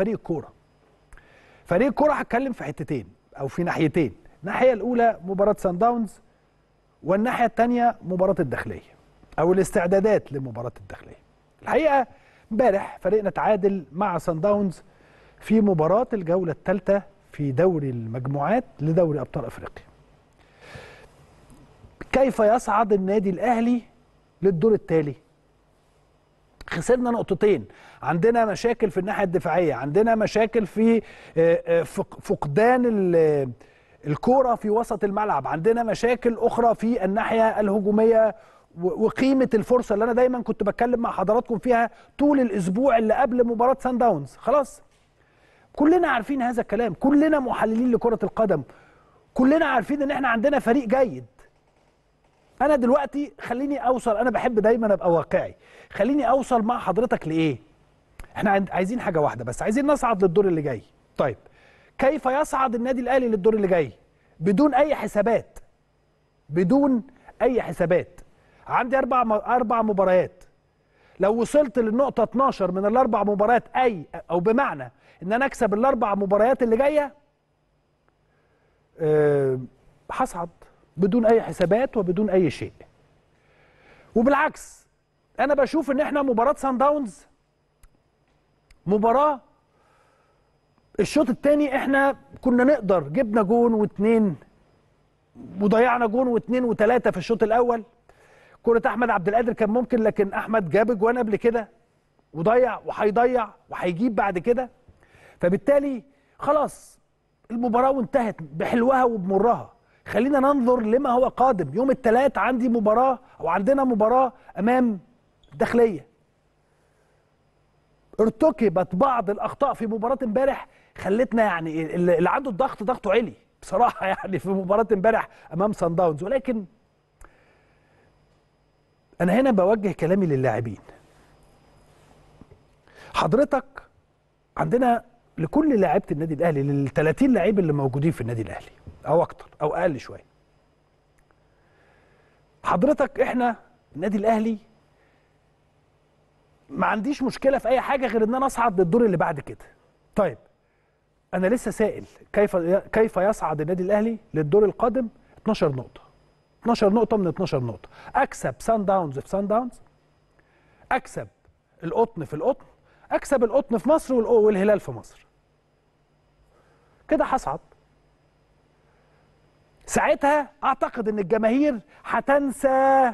فريق الكوره فريق الكوره هتكلم في حتتين او في ناحيتين الناحيه الاولى مباراه سان داونز والناحيه الثانيه مباراه الداخليه او الاستعدادات لمباراه الداخليه الحقيقه امبارح فريقنا تعادل مع سان داونز في مباراه الجوله الثالثه في دوري المجموعات لدوري ابطال افريقيا كيف يصعد النادي الاهلي للدور التالي خسرنا نقطتين عندنا مشاكل في الناحيه الدفاعيه عندنا مشاكل في آه، آه، فقدان الكوره في وسط الملعب عندنا مشاكل اخرى في الناحيه الهجوميه وقيمه الفرصه اللي انا دايما كنت بتكلم مع حضراتكم فيها طول الاسبوع اللي قبل مباراه سان داونز خلاص كلنا عارفين هذا الكلام كلنا محللين لكره القدم كلنا عارفين ان احنا عندنا فريق جيد انا دلوقتي خليني اوصل انا بحب دايما ابقى واقعي خليني اوصل مع حضرتك لايه احنا عايزين حاجه واحده بس عايزين نصعد للدور اللي جاي طيب كيف يصعد النادي الاهلي للدور اللي جاي بدون اي حسابات بدون اي حسابات عندي اربع اربع مباريات لو وصلت للنقطه 12 من الاربع مباريات اي او بمعنى ان انا اكسب الاربع مباريات اللي جايه آه، هصعد حصعد بدون اي حسابات وبدون اي شيء وبالعكس انا بشوف ان احنا مباراه سان داونز مباراه الشوط الثاني احنا كنا نقدر جبنا جون واثنين وضيعنا جون واثنين وثلاثه في الشوط الاول كره احمد عبد القادر كان ممكن لكن احمد جاب جوان قبل كده وضيع وهيضيع وهيجيب بعد كده فبالتالي خلاص المباراه وانتهت بحلوها وبمرها خلينا ننظر لما هو قادم يوم الثلاث عندي مباراه او عندنا مباراه امام الداخليه ارتكبت بعض الاخطاء في مباراه امبارح خلتنا يعني اللي عنده الضغط ضغطه علي بصراحه يعني في مباراه امبارح امام سان داونز ولكن انا هنا بوجه كلامي للاعبين حضرتك عندنا لكل لاعيبه النادي الاهلي لل 30 لعيب اللي موجودين في النادي الاهلي او اكتر او اقل شويه حضرتك احنا النادي الاهلي ما عنديش مشكله في اي حاجه غير ان انا اصعد للدور اللي بعد كده طيب انا لسه سائل كيف كيف يصعد النادي الاهلي للدور القادم 12 نقطه 12 نقطه من 12 نقطه اكسب سان داونز في سان داونز اكسب القطن في القطن اكسب القطن في مصر والهلال في مصر كده هصعد ساعتها اعتقد ان الجماهير هتنسى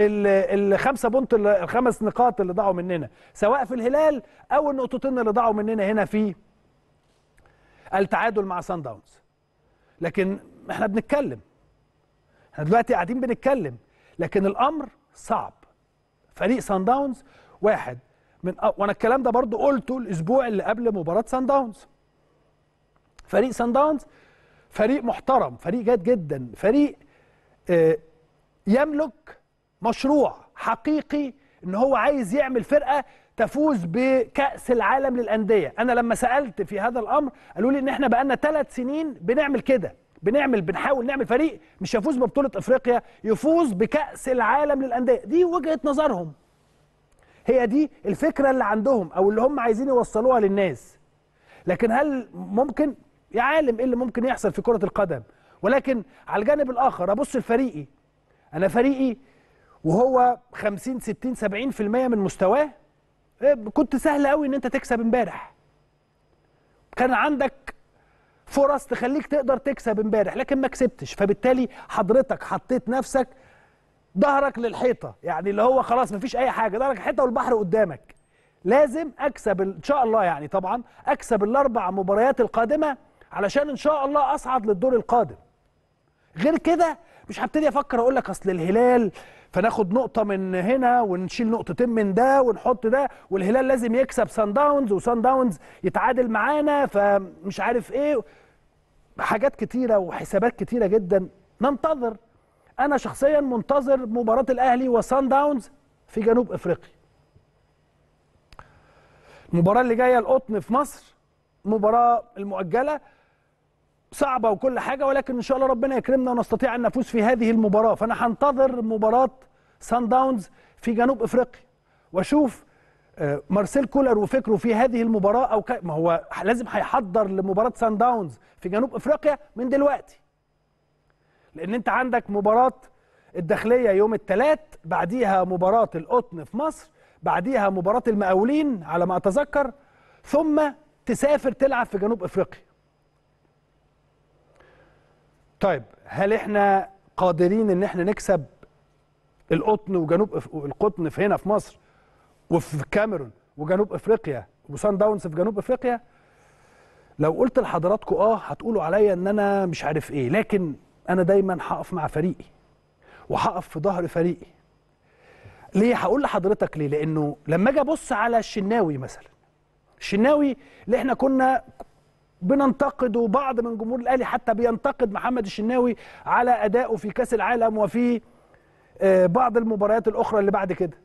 الخمسه بونت الخمس نقاط اللي ضاعوا مننا سواء في الهلال او النقطتين اللي ضاعوا مننا هنا في التعادل مع سان داونز لكن احنا بنتكلم احنا دلوقتي قاعدين بنتكلم لكن الامر صعب فريق سان داونز واحد من وانا الكلام ده برضو قلته الاسبوع اللي قبل مباراه سان داونز فريق سان داونز فريق محترم فريق جاد جدا فريق آه، يملك مشروع حقيقي ان هو عايز يعمل فرقه تفوز بكاس العالم للانديه انا لما سالت في هذا الامر قالوا لي ان احنا بقالنا ثلاث سنين بنعمل كده بنعمل بنحاول نعمل فريق مش يفوز ببطوله افريقيا يفوز بكاس العالم للانديه دي وجهه نظرهم هي دي الفكره اللي عندهم او اللي هم عايزين يوصلوها للناس لكن هل ممكن يا عالم ايه اللي ممكن يحصل في كره القدم ولكن على الجانب الاخر ابص لفريقي انا فريقي وهو 50 60 70% من مستواه إيه، كنت سهل قوي ان انت تكسب امبارح كان عندك فرص تخليك تقدر تكسب امبارح لكن ما كسبتش فبالتالي حضرتك حطيت نفسك ظهرك للحيطه يعني اللي هو خلاص مفيش اي حاجه ظهرك الحيطه والبحر قدامك لازم اكسب ان شاء الله يعني طبعا اكسب الاربع مباريات القادمه علشان ان شاء الله اصعد للدور القادم غير كده مش هبتدي افكر اقول لك اصل الهلال فناخد نقطه من هنا ونشيل نقطتين من ده ونحط ده والهلال لازم يكسب سان داونز وسان داونز يتعادل معانا فمش عارف ايه حاجات كتيره وحسابات كتيره جدا ننتظر انا شخصيا منتظر مباراه الاهلي وسان داونز في جنوب افريقيا المباراه اللي جايه القطن في مصر مباراه المؤجله صعبه وكل حاجه ولكن ان شاء الله ربنا يكرمنا ونستطيع ان نفوز في هذه المباراه فانا هنتظر مباراه سان داونز في جنوب افريقيا واشوف آه، مارسيل كولر وفكره في هذه المباراه او ك... ما هو لازم هيحضر لمباراه سان داونز في جنوب افريقيا من دلوقتي لان انت عندك مباراه الداخليه يوم الثلاث بعديها مباراه القطن في مصر بعديها مباراه المقاولين على ما اتذكر ثم تسافر تلعب في جنوب افريقيا طيب هل احنا قادرين ان احنا نكسب القطن وجنوب القطن في هنا في مصر وفي الكاميرون وجنوب افريقيا وسان داونز في جنوب افريقيا لو قلت لحضراتكم اه هتقولوا عليا ان انا مش عارف ايه لكن انا دايما هقف مع فريقي وهقف في ظهر فريقي ليه هقول لحضرتك ليه لانه لما اجي ابص على الشناوي مثلا الشناوي اللي احنا كنا بننتقد وبعض من جمهور الاهلي حتى بينتقد محمد الشناوي على ادائه في كاس العالم وفي آه، بعض المباريات الاخرى اللي بعد كده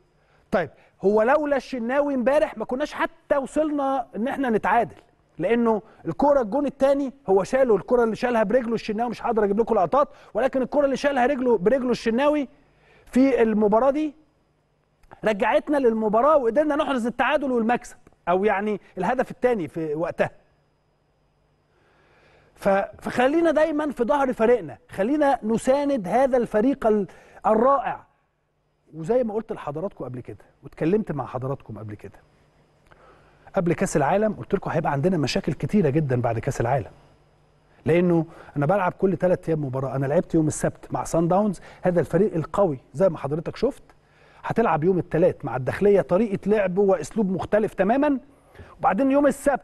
طيب هو لولا الشناوي امبارح ما كناش حتى وصلنا ان احنا نتعادل لانه الكوره الجون الثاني هو شاله الكوره اللي شالها برجله الشناوي مش هقدر اجيب لكم لقطات ولكن الكوره اللي شالها رجله برجله الشناوي في المباراه دي رجعتنا للمباراه وقدرنا نحرز التعادل والمكسب او يعني الهدف الثاني في وقتها فخلينا دايما في ظهر فريقنا خلينا نساند هذا الفريق الرائع وزي ما قلت لحضراتكم قبل كده واتكلمت مع حضراتكم قبل كده قبل كاس العالم قلت لكم هيبقى عندنا مشاكل كتيره جدا بعد كاس العالم لانه انا بلعب كل ثلاث ايام مباراه انا لعبت يوم السبت مع سان داونز هذا الفريق القوي زي ما حضرتك شفت هتلعب يوم الثلاث مع الداخليه طريقه لعب واسلوب مختلف تماما وبعدين يوم السبت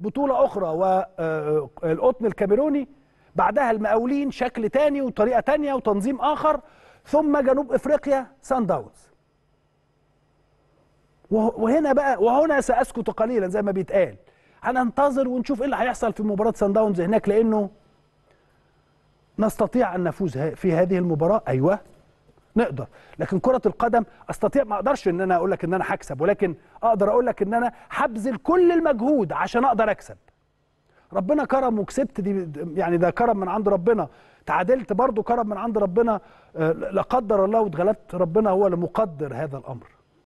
بطولة أخرى والقطن آه، آه، الكاميروني بعدها المقاولين شكل تاني وطريقة تانية وتنظيم آخر ثم جنوب إفريقيا سان داونز وهنا بقى وهنا سأسكت قليلا زي ما بيتقال هننتظر ونشوف ايه اللي هيحصل في مباراة سان داونز هناك لأنه نستطيع أن نفوز في هذه المباراة أيوه نقدر لكن كره القدم استطيع ما اقدرش ان انا اقول لك ان انا هكسب ولكن اقدر اقول لك ان انا هبذل كل المجهود عشان اقدر اكسب ربنا كرم وكسبت دي يعني ده كرم من عند ربنا تعادلت برضه كرم من عند ربنا آه، لا قدر الله واتغلبت ربنا هو المقدر هذا الامر